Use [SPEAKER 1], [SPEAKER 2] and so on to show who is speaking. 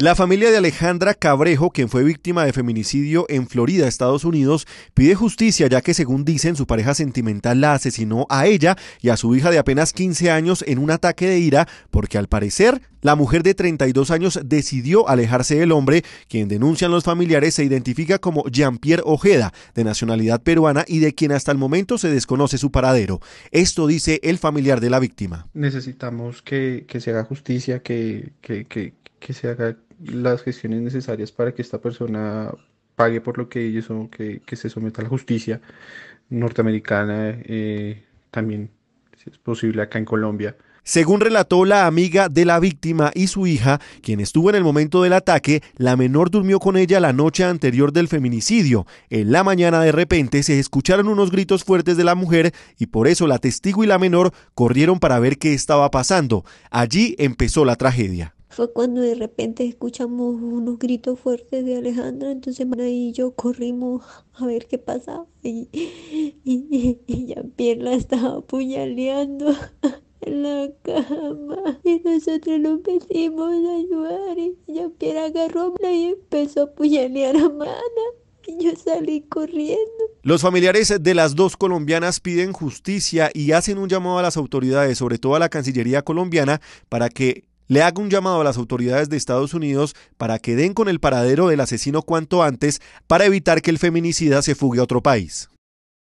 [SPEAKER 1] La familia de Alejandra Cabrejo, quien fue víctima de feminicidio en Florida, Estados Unidos, pide justicia ya que según dicen su pareja sentimental la asesinó a ella y a su hija de apenas 15 años en un ataque de ira porque al parecer la mujer de 32 años decidió alejarse del hombre, quien denuncian los familiares se identifica como Jean-Pierre Ojeda, de nacionalidad peruana y de quien hasta el momento se desconoce su paradero. Esto dice el familiar de la víctima.
[SPEAKER 2] Necesitamos que, se haga justicia, que, que se haga las gestiones necesarias para que esta persona pague por lo que ellos son, que se
[SPEAKER 1] someta a la justicia norteamericana, eh, también si es posible acá en Colombia. Según relató la amiga de la víctima y su hija, quien estuvo en el momento del ataque, la menor durmió con ella la noche anterior del feminicidio. En la mañana de repente se escucharon unos gritos fuertes de la mujer y por eso la testigo y la menor corrieron para ver qué estaba pasando. Allí empezó la tragedia
[SPEAKER 3] fue cuando de repente escuchamos unos gritos fuertes de Alejandra, entonces Mana y yo corrimos a ver qué
[SPEAKER 4] pasaba y, y, la estaba puñaleando en la cama y nosotros lo pedimos a ayudar y Jean-Pierre agarró y empezó a puñalear a Mana y yo salí corriendo.
[SPEAKER 1] Los familiares de las dos colombianas piden justicia y hacen un llamado a las autoridades, sobre todo a la Cancillería colombiana, para que le hago un llamado a las autoridades de Estados Unidos para que den con el paradero del asesino cuanto antes para evitar que el feminicida se fugue a otro país.